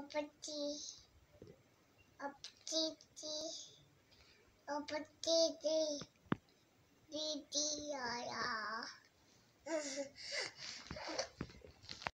Opati. Opati. Opati. Didi. Didi.